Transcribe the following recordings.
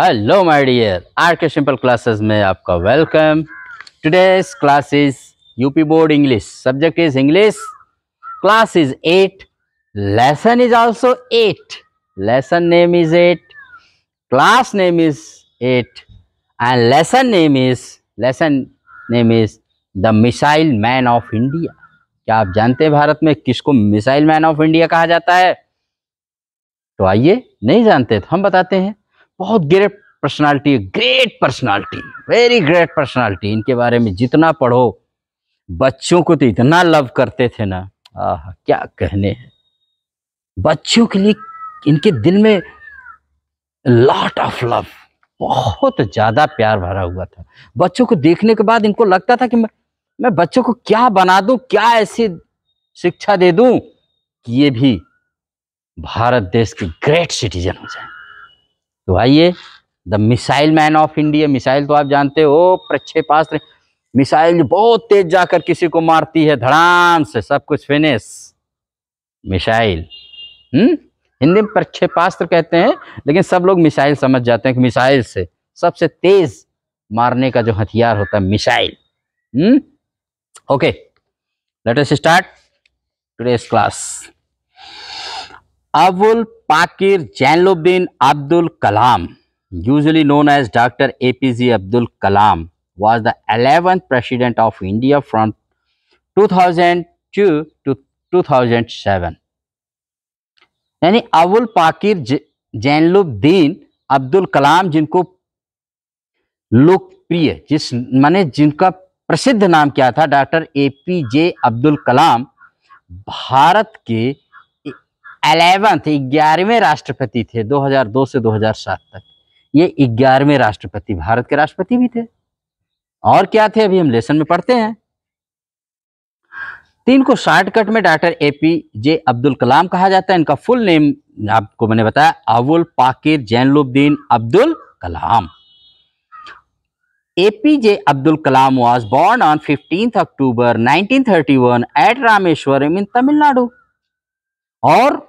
Hello my dear R K simple classes में आपका welcome today's class is UP board English subject is English class is eight lesson is also eight lesson name is eight class name is eight and lesson name is lesson name is the missile man of India क्या आप जानते हैं भारत में किसको missile man of India कहा जाता है तो आइए नहीं जानते तो हम बताते हैं बहुत great personality great personality very great personality इनके बारे में जितना पढ़ो बच्चों को तो इतना लव करते थे ना आह क्या कहने हैं बच्चों के लिए इनके दिल में लॉट ऑफ लव बहुत ज़्यादा प्यार भरा हुआ था बच्चों को देखने के बाद इनको लगता था कि मैं मैं बच्चों को क्या बना दूं क्या ऐसी शिक्षा दे दूं कि ये भी भारत देश के ग्रेट सिटीजन हो जाए तो आइए the missile man of India missile तो आप जानते हो प्रक्षेपास्त्र मिसाइल बहुत तेज जाकर किसी को मारती है धड़ान से सब कुछ फिनिश मिसाइल हम्म हिंदी में प्रक्षेपास्त्र कहते हैं लेकिन सब लोग मिसाइल समझ जाते हैं कि मिसाइल से सबसे तेज मारने का जो हथियार होता है missile hmm okay let us start today's class Avul Pakir Jainulabdeen Abdul Kalam, usually known as Dr. APJ Abdul Kalam, was the 11th President of India from 2002 to 2007. यानी अबुल पाकिर जैनलुद्दीन अब्दुल कलाम जिनको लोकप्रिय जिस माने जिनका प्रसिद्ध नाम क्या था doctor A P J Abdul Kalam भारत के अलेवंथ ग्यारहवें राष्ट्रपति थे 2002 से 2007 तक ये ग्यारहवें राष्ट्रपति भारत के राष्ट्रपति भी थे और क्या थे अभी हम लेसन में पढ़ते हैं तीन को शॉर्टकट में doctor A P J Abdul Kalam कहा जाता है इनका फुल नेम आपको मैंने बताया Avul Pakir Jainulabdeen Abdul Kalam APJ Abdul Kalam was born on 15th October 1931 at Rameswaram in Tamil Nadu और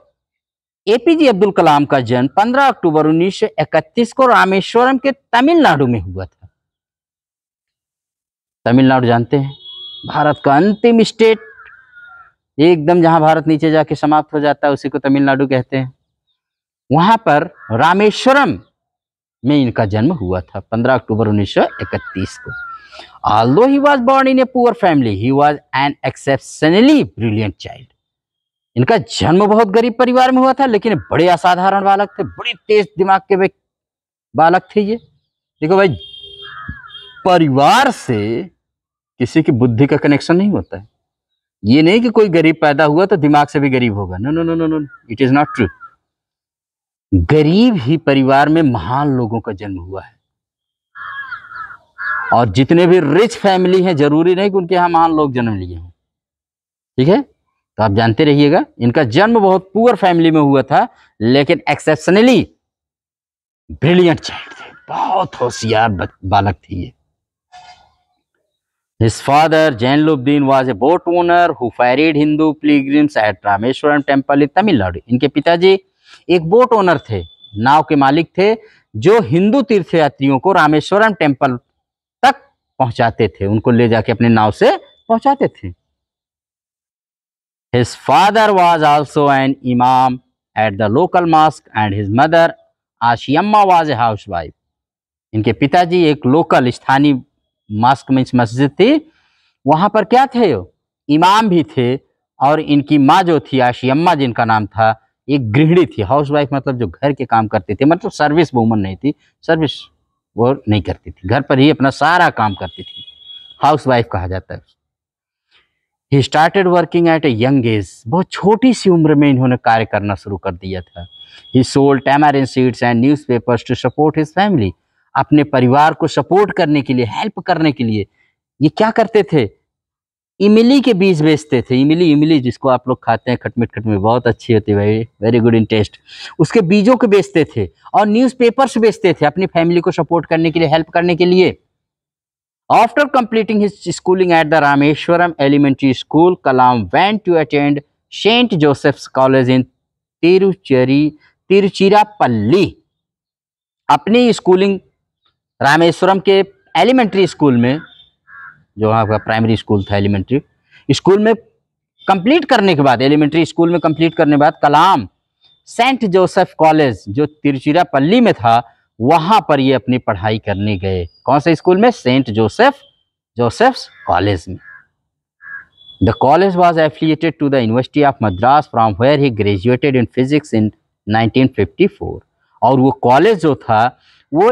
एपीजे अब्दुल कलाम का जन्म 15 अक्टूबर 1931 को रामेश्वरम के तमिलनाडु में हुआ था तमिलनाडु जानते हैं भारत का अंतिम स्टेट एकदम जहां भारत नीचे जाके समाप्त हो जाता है उसी को तमिलनाडु कहते हैं वहां पर रामेश्वरम में इनका जन्म हुआ था 15 अक्टूबर 1931 को although he was born in a poor family he was an exceptionally brilliant child इनका जन्म बहुत गरीब परिवार में हुआ था लेकिन बड़े असाधारण बालक थे बड़े तेज दिमाग के वे बालक थे ये देखो भाई परिवार से किसी की बुद्धि का कनेक्शन नहीं होता है ये नहीं कि कोई गरीब पैदा हुआ तो दिमाग से भी गरीब होगा no no no no no it is not true गरीब ही परिवार में महान लोगों का जन्म हुआ है और जितने भी रिच फैमिली हैं जरूरी नहीं कि उनके यहां महान लोग जन्म लिए हों ठीक है तो आप जानते रहिएगा इनका जन्म बहुत पुअर फैमिली में हुआ था लेकिन एक्सेप्शनली ब्रिलियंट चाइल्ड थे बहुत होशियार बालक थे ये His father, Jainuluddin, was a boat owner who ferried Hindu pilgrims at Rameswaram temple in Tamil Nadu. इनके पिताजी एक बोट ओनर थे नाव के मालिक थे जो हिंदू तीर्थयात्रियों को रामेश्वरम टेम्पल तक पहुंचाते थे उनको ले जाके अपने नाव से पहुंचाते थे His father was also an imam at the local mosque and his mother Ashiamma was housewife इनके पिताजी एक लोकल स्थानीय मस्क में मस्जिद थी वहाँ पर क्या थे वो इमाम भी थे और इनकी माँ जो थी आशियम्मा जिनका नाम था एक गृहिणी थी हाउस वाइफ मतलब जो घर के काम करती थी मतलब सर्विस वूमन नहीं थी सर्विस वो नहीं करती थी घर पर ही अपना सारा काम करती थी हाउस वाइफ कहा जाता है he started working at a young age बहुत छोटी सी उम्र में इन्होंने कार्य करना शुरू कर दिया था he sold in seeds and newspapers to support his family अपने परिवार को सपोर्ट करने के लिए हेल्प करने के लिए ये क्या करते थे इमली के बीज बेचते थे इमली इमली जिसको आप लोग खाते हैं खटमिट खटमिट बहुत अच्छी होती है very very good in taste उसके बीजों को बेचते थे और न्यूज़पेपर्स बेचते थे अपनी फैमिली को सपोर्ट करने के लिए हेल्प करने के लिए After completing his schooling at the Rameshwaram Elementary School, Kalam went to attend Saint Joseph's College in Tiruchiri, Tiruchirappalli. अपनी स्कूलिंग रामेश्वरम के एलिमेंट्री स्कूल में जो आपका प्राइमरी स्कूल था एलिमेंट्री स्कूल में कंप्लीट करने के बाद एलिमेंट्री स्कूल में कंप्लीट करने के बाद कलाम सेंट जोसेफ कॉलेज जो तिरुचिरापल्ली में था वहां पर ये अपनी पढ़ाई करने गए कौन से स्कूल में सेंट जोसेफ जोसेफ्स कॉलेज में the college was affiliated to the university of Madras from where he graduated in physics in 1954 और वो कॉलेज जो था वो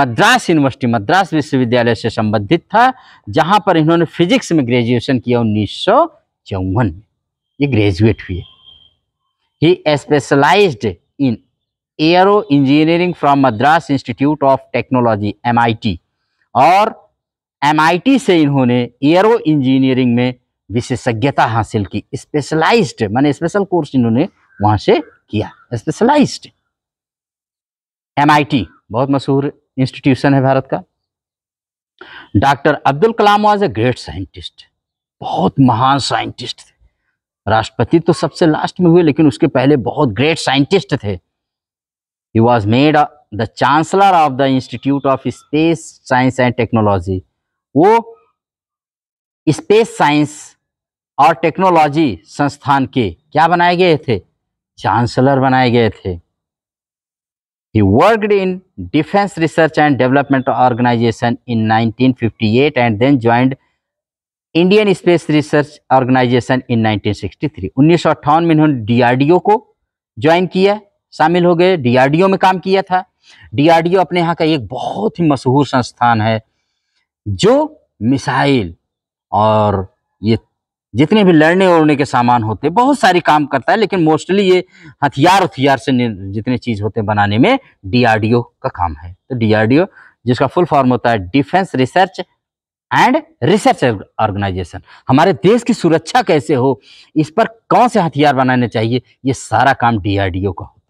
मद्रास यूनिवर्सिटी मद्रास विश्वविद्यालय से संबंधित था जहां पर इन्होंने फिजिक्स में ग्रेजुएशन किया उन्नीस सौ में ये ग्रेजुएट हुए he specialised in aero engineering from Madras institute of technology M और एम से इन्होंने एयरो इंजीनियरिंग में विशेषज्ञता हासिल की स्पेशलाइज्ड माने स्पेशल कोर्स इन्होंने वहां से किया स्पेशलाइज्ड एम बहुत मशहूर इंस्टीट्यूशन है भारत का doctor Abdul Kalam was a great scientist बहुत महान साइंटिस्ट थे राष्ट्रपति तो सबसे लास्ट में हुए लेकिन उसके पहले बहुत ग्रेट साइंटिस्ट थे He was made the Chancellor of the Institute of Space Science and Technology. wo space science aur technology sansthan ke kya banaye gaye the chancellor banaye gaye the He worked in Defense Research and Development Organization in 1958 and then joined Indian space research organisation in 1963 1958 में इन्होंने DRDO को join किया शामिल हो गए DRDO में काम किया था डीआरडीओ अपने यहाँ का एक बहुत ही मशहूर संस्थान है जो मिसाइल और ये जितने भी लड़ने उड़ने के सामान होते बहुत सारी काम करता है लेकिन मोस्टली ये हथियार हथियार से जितने चीज़ होते हैं बनाने में डीआरडीओ का काम है तो डीआरडीओ जिसका फुल फॉर्म होता है defence research and research organisation हमारे देश की सुरक्षा कैसे हो इस पर कौन से हथियार बनाने चाहिए ये सारा काम डीआरडीओ का होता है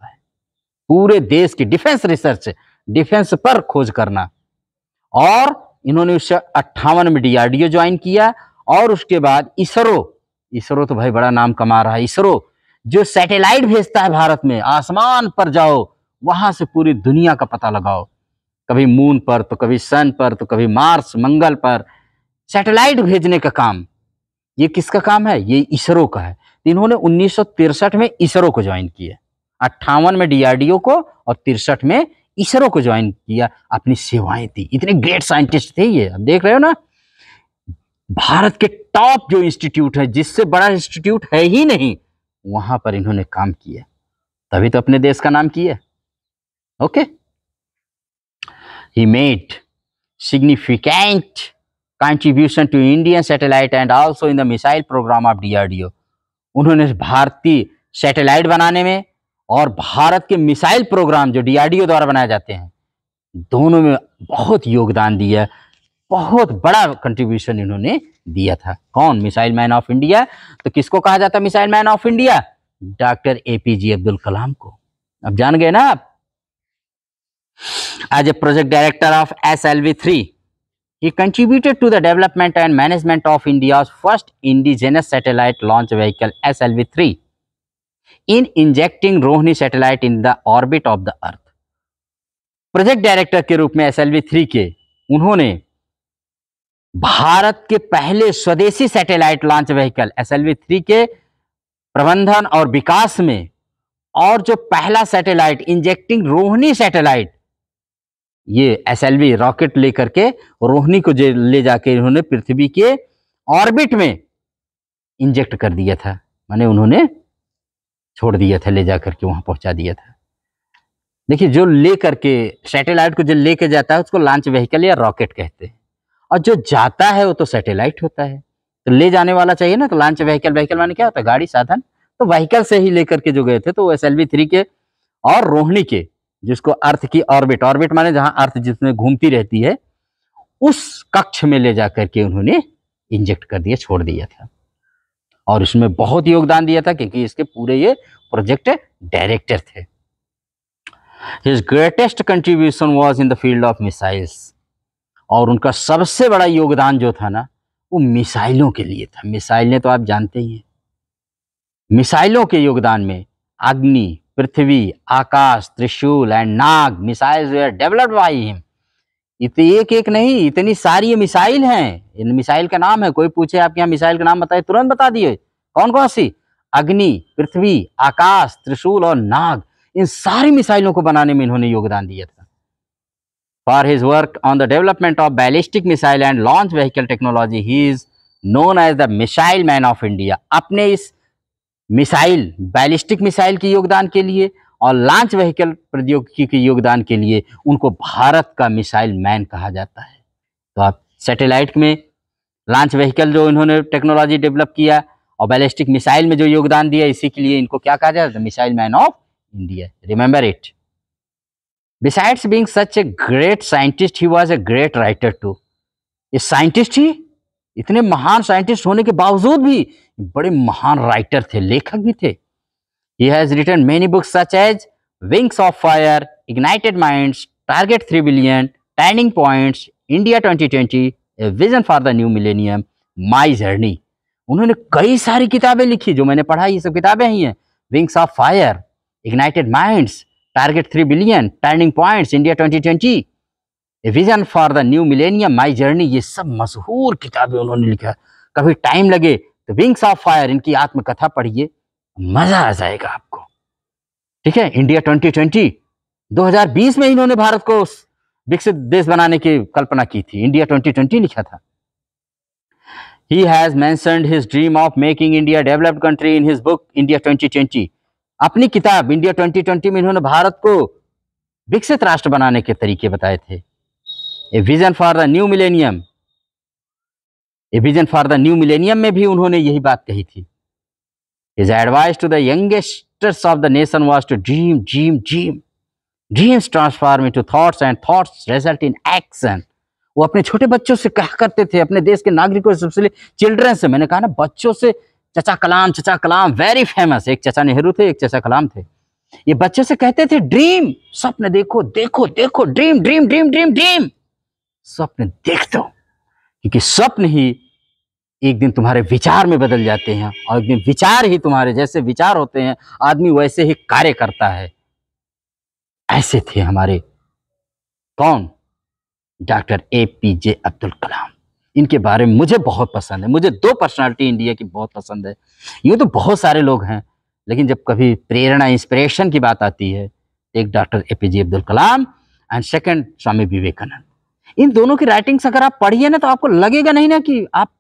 पूरे देश की डिफेंस रिसर्च डिफेंस पर खोज करना और इन्होंने उस अट्ठावन में डीआरडीओ ज्वाइन किया और उसके बाद इसरो इसरो तो भाई बड़ा नाम कमा रहा है इसरो जो सैटेलाइट भेजता है भारत में आसमान पर जाओ वहां से पूरी दुनिया का पता लगाओ कभी मून पर तो कभी सन पर तो कभी मार्स मंगल पर सैटेलाइट भेजने का काम ये किसका काम है ये इसरो का है इन्होंने उन्नीस में इसरो को ज्वाइन किया अट्ठावन में डीआरडीओ को और तिरसठ में इसरो को ज्वाइन किया अपनी सेवाएं थी इतने ग्रेट साइंटिस्ट थे ये अब देख रहे हो ना भारत के टॉप जो इंस्टीट्यूट है जिससे बड़ा इंस्टीट्यूट है ही नहीं वहां पर इन्होंने काम किया तभी तो अपने देश का नाम किया okay he made significant contribution to Indian satellite and also in the missile programme of DRDO उन्होंने भारतीय सैटेलाइट बनाने में और भारत के मिसाइल प्रोग्राम जो डीआरडीओ द्वारा बनाए जाते हैं दोनों में बहुत योगदान दिया बहुत बड़ा कंट्रीब्यूशन इन्होंने दिया था कौन मिसाइल मैन ऑफ इंडिया तो किसको कहा जाता है missile man of India doctor APJ Abdul Kalam को अब जान गए ना आप as a project as a project director contributed to the development and management of India first indigenous satellite launch vehicle S L V three in injecting Rohini satellite in the orbit of the earth project director के रूप में S L three के उन्होंने भारत के पहले स्वदेशी satellite launch vehicle S L three के प्रबंधन और विकास में और जो पहला सैटेलाइट इंजेक्टिंग रोहनी सैटेलाइट ये एस रॉकेट लेकर के रोहिणी को ले जाके इन्होंने पृथ्वी के ऑर्बिट में इंजेक्ट कर दिया था माने उन्होंने छोड़ दिया था ले जा करके वहाँ पहुँचा दिया था देखिए जो ले करके सैटेलाइट को जो ले के जाता है उसको लॉन्च व्हीकल या रॉकेट कहते हैं और जो जाता है वो तो सैटेलाइट होता है तो ले जाने वाला चाहिए ना तो लॉन्च व्हीकल व्हीकल माने क्या होता है गाड़ी साधन तो व्हीकल से ही लेकर के जो गए थे तो एस एल थ्री के और रोहिणी के जिसको अर्थ की ऑर्बिट ऑर्बिट माने जहाँ अर्थ जिसमें घूमती रहती है उस कक्ष में ले जा करके उन्होंने इंजेक्ट कर दिया छोड़ दिया था और उसमें बहुत योगदान दिया था क्योंकि इसके पूरे ये प्रोजेक्ट डायरेक्टर थे his greatest contribution was in the field of missiles और उनका सबसे बड़ा योगदान जो था ना वो मिसाइलों के लिए था मिसाइलें तो आप जानते ही हैं मिसाइलों के योगदान में अग्नि Prithvi Akash Trishul and Nag missiles were developed by him it एक एक नहीं इतनी सारी मिसाइल हैं इन मिसाइल का नाम है कोई पूछे आपके यहाँ मिसाइल का नाम बताए तुरंत बता दिए कौन कौन सी अग्नि पृथ्वी आकाश त्रिशूल और नाग इन सारी मिसाइलों को बनाने में इन्होंने योगदान दिया था for his work on the development of ballistic missile and launch vehicle technology he is known as the missile man of India अपने इस मिसाइल बैलिस्टिक मिसाइल के योगदान के लिए और लॉन्च व्हीकल प्रौद्योगिकी के योगदान के लिए उनको भारत का मिसाइल मैन कहा जाता है तो आप सैटेलाइट में लॉन्च व्हीकल जो इन्होंने टेक्नोलॉजी डेवलप किया और बैलिस्टिक मिसाइल में जो योगदान दिया इसी के लिए इनको क्या कहा जाता है missile man of India remember it besides being such a great scientist he was a great writer too ये साइंटिस्ट ही इतने महान साइंटिस्ट होने के बावजूद भी बड़े महान राइटर थे लेखक भी थे He has written many books such as Wings of Fire, Ignited Minds, Target 3 Billion, Turning Points, India 2020, A Vision for the New Millennium, My Journey. उन्होंने कई सारी किताबें लिखी जो मैंने पढ़ा ये सब किताबें ही हैं wings of fire ignited minds target three billion turning points India twenty twenty vision for the new millennium my journey ये सब मशहूर किताबें उन्होंने लिखा कभी टाइम लगे तो विंग्स ऑफ फायर इनकी आत्मकथा पढ़िए मजा आ जाएगा आपको ठीक है इंडिया 2020 2020 में इन्होंने भारत को विकसित देश बनाने की कल्पना की थी इंडिया 2020 लिखा था he has mentioned his dream of making India developed country in his book India 2020 अपनी किताब इंडिया 2020 में इन्होंने भारत को विकसित राष्ट्र बनाने के तरीके बताए थे a vision for the new millennium a vision for the new millennium में भी उन्होंने यही बात कही थी His advice to the youngsters of the nation was to dream, dream, dream. Dreams transform into thoughts and thoughts result in action. वो अपने छोटे बच्चों से कह करते थे अपने देश के नागरिकों से सबसे चिल्ड्रन से मैंने कहा ना बच्चों से चचा कलाम चचा कलाम वेरी फेमस एक चचा नेहरू थे एक चचा कलाम थे ये बच्चों से कहते थे ड्रीम स्वप्न देखो देखो देखो dream dream dream dream dream स्वप्न देख दो क्योंकि स्वप्न ही एक दिन तुम्हारे विचार में बदल जाते हैं और एक दिन विचार ही तुम्हारे जैसे विचार होते हैं आदमी वैसे ही कार्य करता है ऐसे थे हमारे कौन doctor A P J Abdul Kalam इनके बारे में मुझे बहुत पसंद है मुझे दो पर्सनालिटी इंडिया की बहुत पसंद है यूँ तो बहुत सारे लोग हैं लेकिन जब कभी प्रेरणा इंस्पिरेशन की बात आती है एक doctor A P J Abdul Kalam and second Swami Vivekananda इन दोनों की राइटिंग्स अगर आप पढ़िए ना तो आपको लगेगा नहीं ना कि आप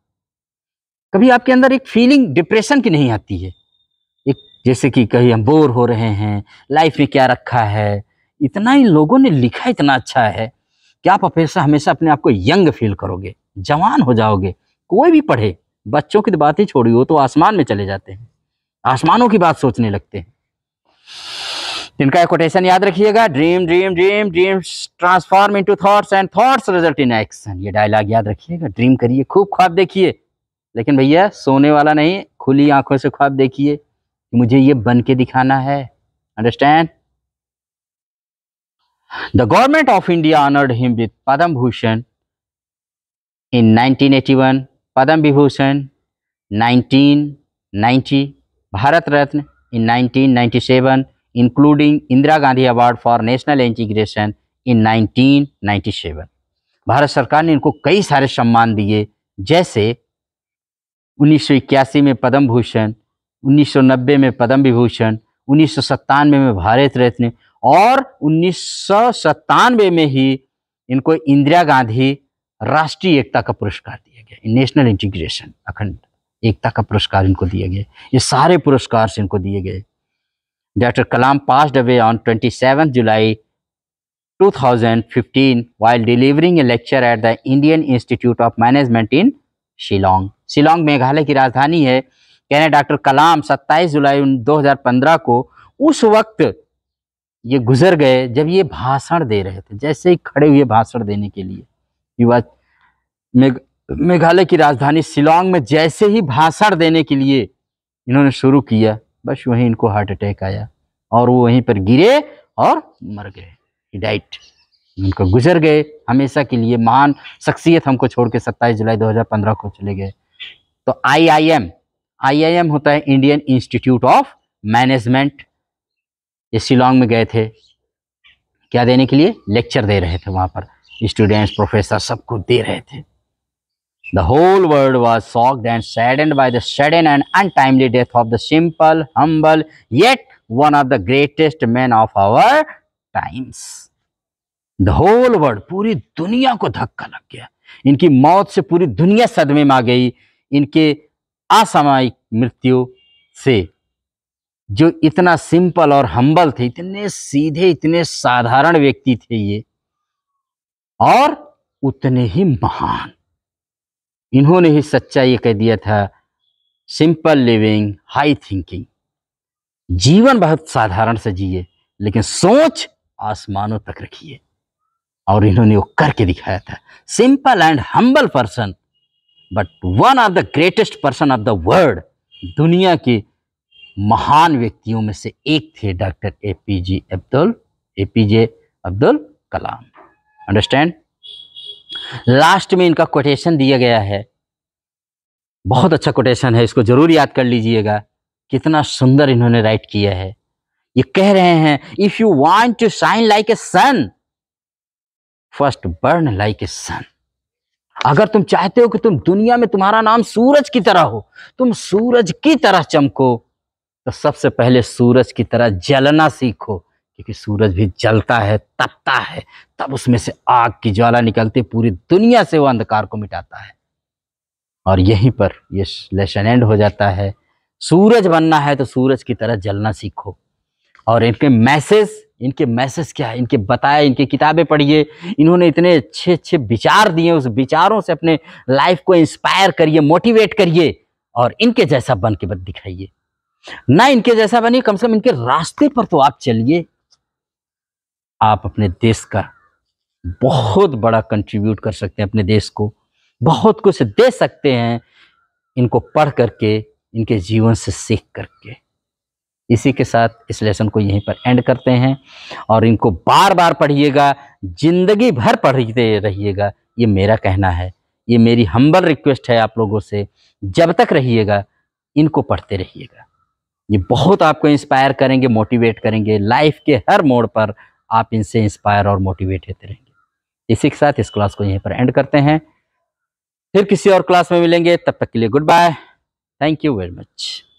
कभी आपके अंदर एक फीलिंग डिप्रेशन की नहीं आती है एक जैसे कि कहीं हम बोर हो रहे हैं लाइफ में क्या रखा है इतना ही लोगों ने लिखा इतना अच्छा है कि आप हमेशा हमेशा अपने आप को यंग फील करोगे जवान हो जाओगे कोई भी पढ़े बच्चों की तो बात ही छोड़ी हो तो आसमान में चले जाते हैं आसमानों की बात सोचने लगते हैं इनका कोटेशन याद रखिएगा dream dream dream dreams transform into thoughts and thoughts result in action ये डायलॉग याद रखिएगा ड्रीम करिए खूब ख्वाब देखिए लेकिन भैया सोने वाला नहीं खुली आंखों से ख्वाब देखिए मुझे ये बन के दिखाना है understand the government of India honoured him with Padma Bhushan in 1981 Padma Vibhushan nineteen Bharat Ratna in 1997 including Indira Gandhi award for national integration in 1997 Bharat सरकार ने इनको कई सारे सम्मान दिए जैसे उन्नीस में पद्म भूषण उन्नीस में पद्म विभूषण उन्नीस में भारत रत्न और उन्नीस में ही इनको इंदिरा गांधी राष्ट्रीय एकता का पुरस्कार दिया गया नेशनल इंटीग्रेशन अखंड एकता का पुरस्कार इनको दिया गया ये सारे पुरस्कार से इनको दिए गए doctor Kalam passed away on twenty July 2015 while delivering a lecture at the Indian Institute of Management in Shillong Shillong Meghalaya की राजधानी है कहने डॉक्टर कलाम 27 जुलाई 2015 को उस वक्त ये गुजर गए जब ये भाषण दे रहे थे जैसे ही खड़े हुए भाषण देने के लिए युवा मेघालय की राजधानी शिलोंग में जैसे ही भाषण देने के लिए इन्होंने शुरू किया बस वहीं इनको हार्ट अटैक आया और वो वहीं पर गिरे और मर गए डाइट उनको गुजर गए हमेशा के लिए महान शख्सियत हमको छोड़ के सत्ताईस जुलाई 2015 को चले गए तो आईआईएम आईआईएम होता है इंडियन इंस्टीट्यूट ऑफ मैनेजमेंट ये शिलोंग में गए थे क्या देने के लिए लेक्चर दे रहे थे वहां पर स्टूडेंट्स प्रोफेसर सबको दे रहे थे the whole world was shocked and saddened by the sudden and untimely death of the simple humble yet one of the greatest man of our times the whole world पूरी दुनिया को धक्का लग गया इनकी मौत से पूरी दुनिया सदमे में आ गई इनके असामयिक मृत्यु से जो इतना सिंपल और हम्बल थे इतने सीधे इतने साधारण व्यक्ति थे ये और उतने ही महान इन्होंने ही सच्चाई कह दिया था सिंपल लिविंग हाई थिंकिंग जीवन बहुत साधारण से जिए लेकिन सोच आसमानों तक रखिए और इन्होंने वो करके दिखाया था simple and humble person but one of the greatest person of the world दुनिया के महान व्यक्तियों में से एक थे doctor A P J Abdul A P J Abdul Kalam understand last में इनका कोटेशन दिया गया है बहुत अच्छा कोटेशन है इसको जरूर याद कर लीजिएगा कितना सुंदर इन्होंने राइट किया है ये कह रहे हैं if you want to shine like a sun first burn like a sun अगर तुम चाहते हो कि तुम दुनिया में तुम्हारा नाम सूरज की तरह हो तुम सूरज की तरह चमको तो सबसे पहले सूरज की तरह जलना सीखो क्योंकि सूरज भी जलता है तपता है तब उसमें से आग की ज्वाला निकलती पूरी दुनिया से वो अंधकार को मिटाता है और यहीं पर ये लेसन एंड हो जाता है सूरज बनना है तो सूरज की तरह जलना सीखो और इनके मैसेज इनके मैसेज क्या है इनके बताए इनके किताबें पढ़िए इन्होंने इतने अच्छे अच्छे विचार दिए उस विचारों से अपने लाइफ को इंस्पायर करिए मोटिवेट करिए और इनके जैसा बन के दिखाइए ना इनके जैसा बनिए कम से कम इनके रास्ते पर तो आप चलिए आप अपने देश का बहुत बड़ा कंट्रीब्यूट कर सकते हैं अपने देश को बहुत कुछ दे सकते हैं इनको पढ़ करके इनके जीवन से सीख करके इसी के साथ इस लेसन को यहीं पर एंड करते हैं और इनको बार बार पढ़िएगा ज़िंदगी भर पढ़ते रहिएगा ये मेरा कहना है ये मेरी हम्बल रिक्वेस्ट है आप लोगों से जब तक रहिएगा इनको पढ़ते रहिएगा ये बहुत आपको इंस्पायर करेंगे मोटिवेट करेंगे लाइफ के हर मोड़ पर आप इनसे इंस्पायर और मोटिवेट होते रहेंगे इसी के साथ इस क्लास को यहीं पर एंड करते हैं फिर किसी और क्लास में मिलेंगे तब तक के लिए goodbye thank you very much